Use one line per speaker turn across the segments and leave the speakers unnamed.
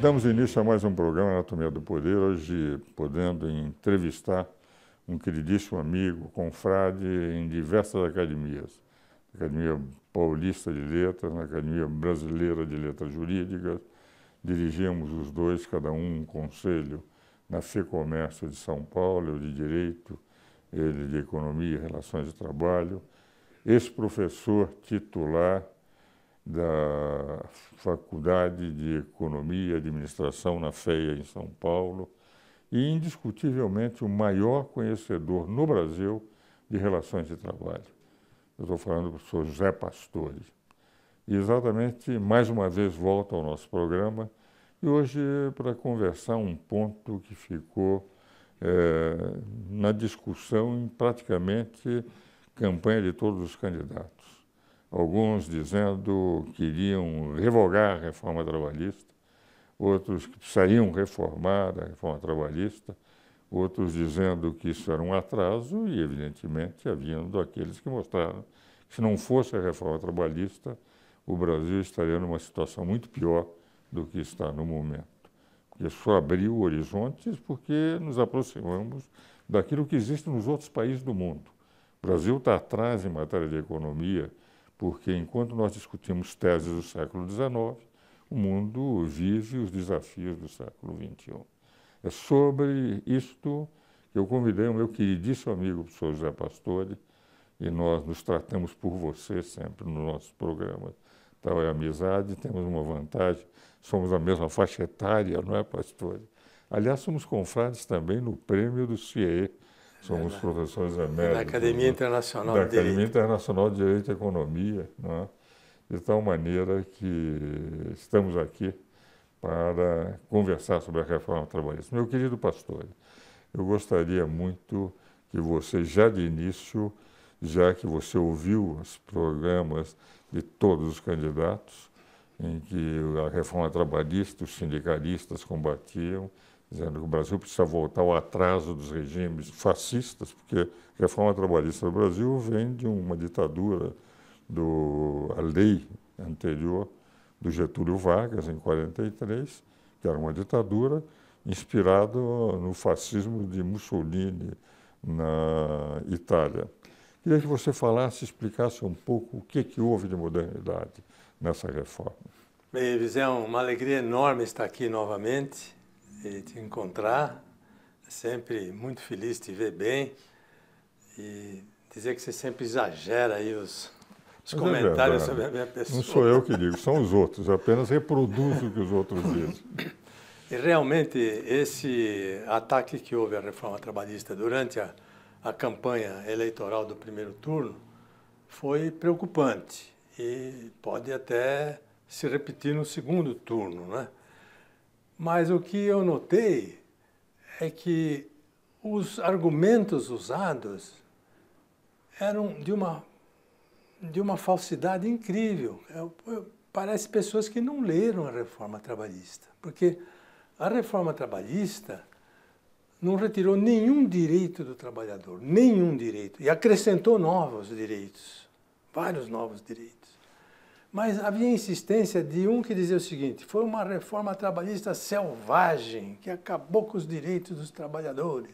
Damos início a mais um programa Anatomia do Poder, hoje podendo entrevistar um queridíssimo amigo, confrade em diversas academias. Academia Paulista de Letras, na Academia Brasileira de Letras Jurídicas. Dirigimos os dois, cada um um conselho na FEComércio de São Paulo, eu de Direito, ele de Economia e Relações de Trabalho. Ex-professor titular da Faculdade de Economia e Administração na Feia em São Paulo, e indiscutivelmente o maior conhecedor no Brasil de relações de trabalho. Eu estou falando do professor José Pastore. E exatamente, mais uma vez, volta ao nosso programa, e hoje para conversar um ponto que ficou é, na discussão em praticamente campanha de todos os candidatos alguns dizendo que iriam revogar a reforma trabalhista, outros que precisariam reformar a reforma trabalhista, outros dizendo que isso era um atraso e, evidentemente, havendo aqueles que mostraram que se não fosse a reforma trabalhista, o Brasil estaria numa situação muito pior do que está no momento. Porque só abriu horizontes porque nos aproximamos daquilo que existe nos outros países do mundo. O Brasil está atrás em matéria de economia porque enquanto nós discutimos teses do século XIX, o mundo vive os desafios do século XXI. É sobre isto que eu convidei o meu queridíssimo amigo, o professor José Pastore, e nós nos tratamos por você sempre no nosso programa. Tal é a amizade, temos uma vantagem, somos a mesma faixa etária, não é, Pastore? Aliás, somos confrades também no prêmio do CIE Somos é né? professores eméritos. Da Academia né? Internacional da de Academia Direito. Internacional de Direito e Economia, né? de tal maneira que estamos aqui para conversar sobre a reforma trabalhista. Meu querido pastor, eu gostaria muito que você, já de início, já que você ouviu os programas de todos os candidatos, em que a reforma trabalhista, os sindicalistas combatiam, dizendo que o Brasil precisa voltar ao atraso dos regimes fascistas, porque a reforma trabalhista do Brasil vem de uma ditadura, do, a lei anterior do Getúlio Vargas, em 43, que era uma ditadura inspirada no fascismo de Mussolini na Itália. Queria que você falasse, explicasse um pouco o que, que houve de modernidade nessa reforma.
Bem, Eliseu, uma alegria enorme estar aqui novamente e te encontrar. É sempre muito feliz de te ver bem. E dizer que você sempre exagera aí os, os é comentários é sobre a minha pessoa. Não sou eu que
digo, são os outros. Eu apenas reproduzo o que os outros dizem.
E realmente, esse ataque que houve à reforma trabalhista durante a, a campanha eleitoral do primeiro turno foi preocupante e pode até se repetir no segundo turno, né? Mas o que eu notei é que os argumentos usados eram de uma, de uma falsidade incrível. Eu, é, eu, é, parece pessoas que não leram a reforma trabalhista, porque a reforma trabalhista não retirou nenhum direito do trabalhador, nenhum direito, e acrescentou novos direitos, vários novos direitos. Mas havia insistência de um que dizia o seguinte: foi uma reforma trabalhista selvagem, que acabou com os direitos dos trabalhadores.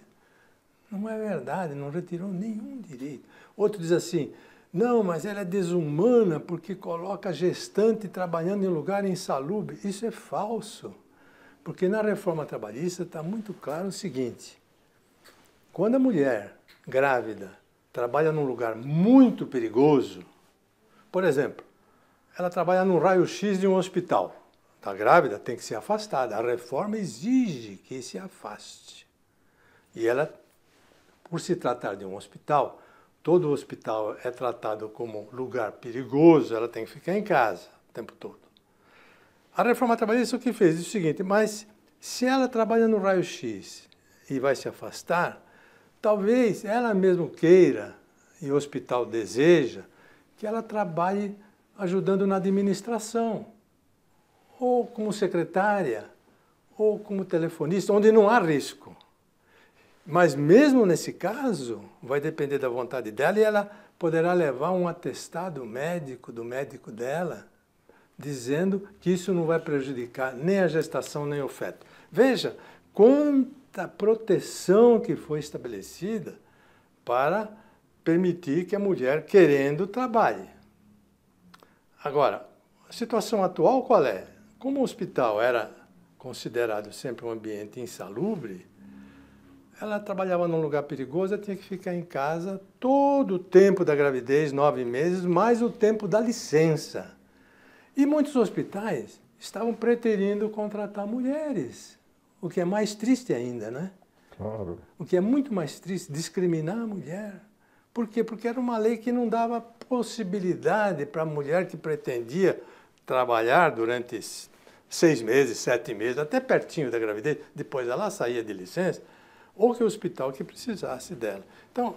Não é verdade, não retirou nenhum direito. Outro diz assim: não, mas ela é desumana porque coloca gestante trabalhando em lugar insalubre. Isso é falso. Porque na reforma trabalhista está muito claro o seguinte: quando a mulher grávida trabalha num lugar muito perigoso, por exemplo, ela trabalha no raio-x de um hospital. Está grávida, tem que ser afastada. A reforma exige que se afaste. E ela, por se tratar de um hospital, todo hospital é tratado como lugar perigoso, ela tem que ficar em casa o tempo todo. A reforma trabalhista o que fez? Diz o seguinte, mas se ela trabalha no raio-x e vai se afastar, talvez ela mesmo queira e o hospital deseja que ela trabalhe ajudando na administração, ou como secretária, ou como telefonista, onde não há risco. Mas mesmo nesse caso, vai depender da vontade dela e ela poderá levar um atestado médico do médico dela, dizendo que isso não vai prejudicar nem a gestação nem o feto. Veja quanta proteção que foi estabelecida para permitir que a mulher, querendo, trabalhe. Agora, a situação atual qual é? Como o hospital era considerado sempre um ambiente insalubre, ela trabalhava num lugar perigoso, ela tinha que ficar em casa todo o tempo da gravidez, nove meses, mais o tempo da licença. E muitos hospitais estavam preterindo contratar mulheres, o que é mais triste ainda, né? Claro. O que é muito mais triste, discriminar a mulher. Por quê? Porque era uma lei que não dava possibilidade para a mulher que pretendia trabalhar durante seis meses, sete meses, até pertinho da gravidez, depois ela saía de licença, ou que o hospital que precisasse dela. Então,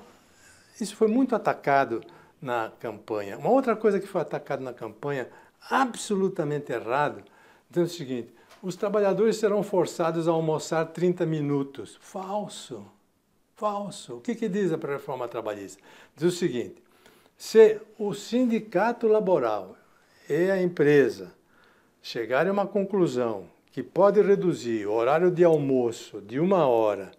isso foi muito atacado na campanha. Uma outra coisa que foi atacada na campanha, absolutamente errado, então é o seguinte, os trabalhadores serão forçados a almoçar 30 minutos. Falso. Falso. O que, que diz a reforma trabalhista? Diz o seguinte: se o sindicato laboral e a empresa chegarem a uma conclusão que pode reduzir o horário de almoço de uma hora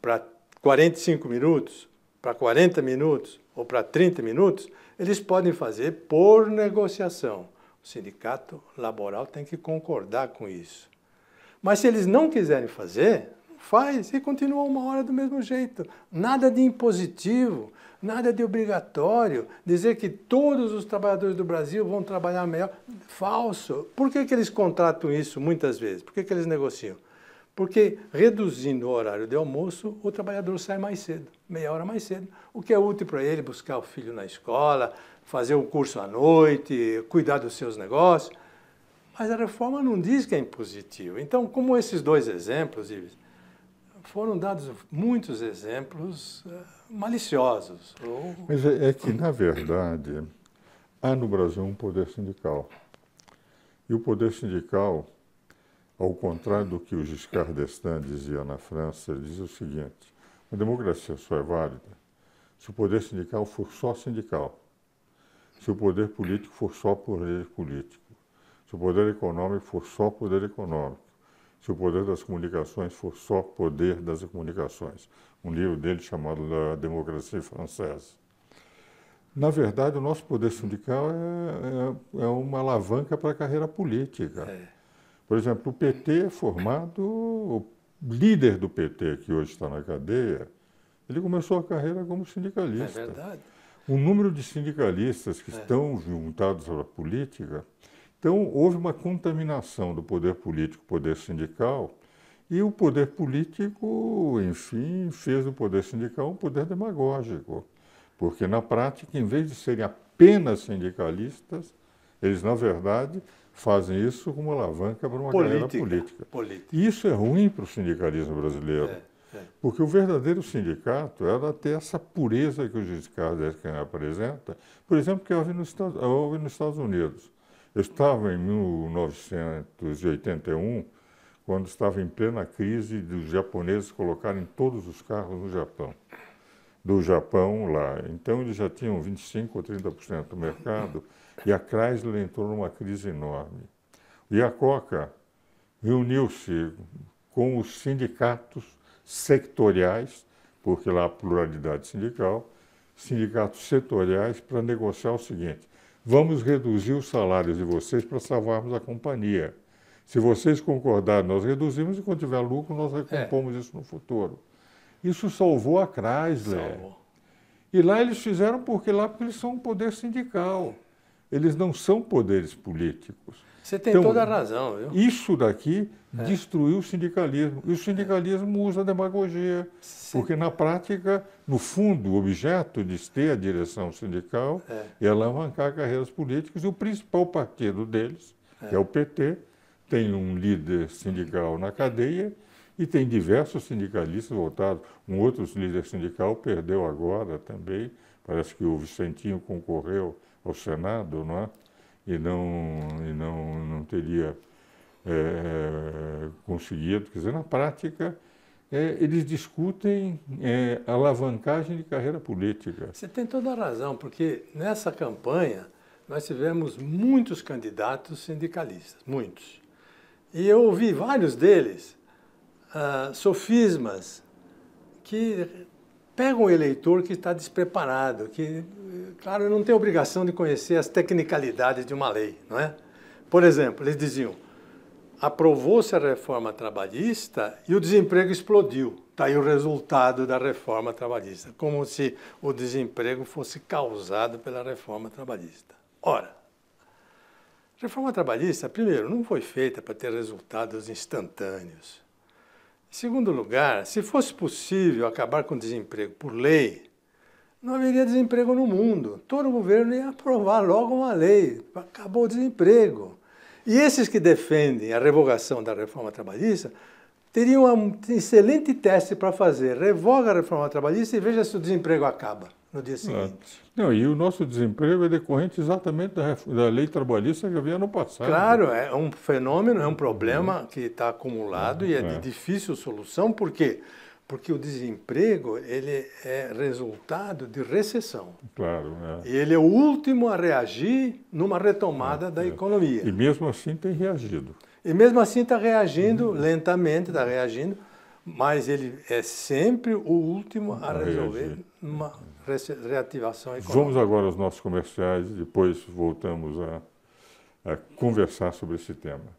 para 45 minutos, para 40 minutos ou para 30 minutos, eles podem fazer por negociação. O sindicato laboral tem que concordar com isso. Mas se eles não quiserem fazer, faz e continua uma hora do mesmo jeito. Nada de impositivo, nada de obrigatório. Dizer que todos os trabalhadores do Brasil vão trabalhar melhor, falso. Por que, que eles contratam isso muitas vezes? Por que, que eles negociam? Porque reduzindo o horário de almoço, o trabalhador sai mais cedo, meia hora mais cedo, o que é útil para ele buscar o filho na escola, fazer o um curso à noite, cuidar dos seus negócios. Mas a reforma não diz que é impositivo. Então, como esses dois exemplos, Ives, foram dados muitos exemplos eh, maliciosos. Ou...
Mas é, é que, na verdade, há no Brasil um poder sindical. E o poder sindical, ao contrário do que o Giscard d'Estaing dizia na França, ele diz o seguinte: a democracia só é válida se o poder sindical for só sindical, se o poder político for só poder político, se o poder econômico for só poder econômico, se o poder das comunicações for só poder das comunicações. Um livro dele chamado La Democracia Francesa. Na verdade, o nosso poder sindical é, é, é uma alavanca para a carreira política. É. Por exemplo, o PT é formado, o líder do PT, que hoje está na cadeia, ele começou a carreira como sindicalista. É verdade. O número de sindicalistas que é. estão juntados à política então, houve uma contaminação do poder político, poder sindical, e o poder político, enfim, fez do poder sindical um poder demagógico, porque na prática, em vez de serem apenas sindicalistas, eles, na verdade, fazem isso como alavanca para uma política, política. política. E isso é ruim para o sindicalismo brasileiro, é, é. porque o verdadeiro sindicato é era ter essa pureza que o Giscard d'Estaing apresenta, por exemplo, que houve nos Estados Unidos. Eu estava em 1981, quando estava em plena crise dos japoneses colocarem todos os carros no Japão, do Japão lá. Então eles já tinham 25% ou 30% do mercado e a Chrysler entrou numa crise enorme. E a Coca reuniu-se com os sindicatos setoriais, porque lá há pluralidade sindical, sindicatos setoriais para negociar o seguinte: Vamos reduzir os salários de vocês para salvarmos a companhia. Se vocês concordarem, nós reduzimos e quando tiver lucro, nós é. recompomos é. isso no futuro. Isso salvou a Chrysler. E lá eles fizeram porque lá porque eles são um poder sindical eles não são poderes políticos. Você tem então, toda a razão. Viu? Isso daqui é. destruiu o sindicalismo. E o sindicalismo usa demagogia, Sim. porque na prática, no fundo, o objeto de ter a direção sindical é, é alavancar carreiras políticas. E o principal partido deles, é. que é o PT, tem um líder sindical na cadeia e tem diversos sindicalistas votados. Um outro líder sindical perdeu agora também, parece que o Vicentinho concorreu ao Senado, não é? e não, e não, não teria é, é conseguido. Quer dizer, na prática, é, eles discutem é, alavancagem de carreira política.
Você tem toda a razão, porque nessa campanha nós tivemos muitos candidatos sindicalistas, muitos. E eu ouvi vários deles ah, sofismas que pegam o eleitor que está despreparado, que claro, não tem obrigação de conhecer as tecnicalidades de uma lei, não é? Por exemplo, eles diziam: aprovou-se a reforma trabalhista e o desemprego explodiu. Está aí o resultado da reforma trabalhista, como se o desemprego fosse causado pela reforma trabalhista. Ora, reforma trabalhista, primeiro, não foi feita para ter resultados instantâneos. Em segundo lugar, se fosse possível acabar com o desemprego por lei, não haveria desemprego no mundo. Todo governo ia aprovar logo uma lei, acabou o desemprego. E esses que defendem a revogação da reforma trabalhista teriam um excelente teste para fazer. Revoga a reforma trabalhista e veja se o desemprego acaba no dia seguinte.
É. Não, e o nosso desemprego é decorrente exatamente da, da lei trabalhista que havia no passado. Claro,
é um fenômeno, é um problema hum. que está acumulado é, e é, de é. difícil solução, porque quê? porque o desemprego ele é resultado de recessão. Claro. É. E ele é o último a reagir numa retomada é, da é. economia.
E mesmo assim tem reagido.
E mesmo assim está reagindo hum. lentamente, está reagindo, mas ele é sempre o último a resolver uma reativação econômica. Vamos
agora aos nossos comerciais, depois voltamos a, a conversar sobre esse tema.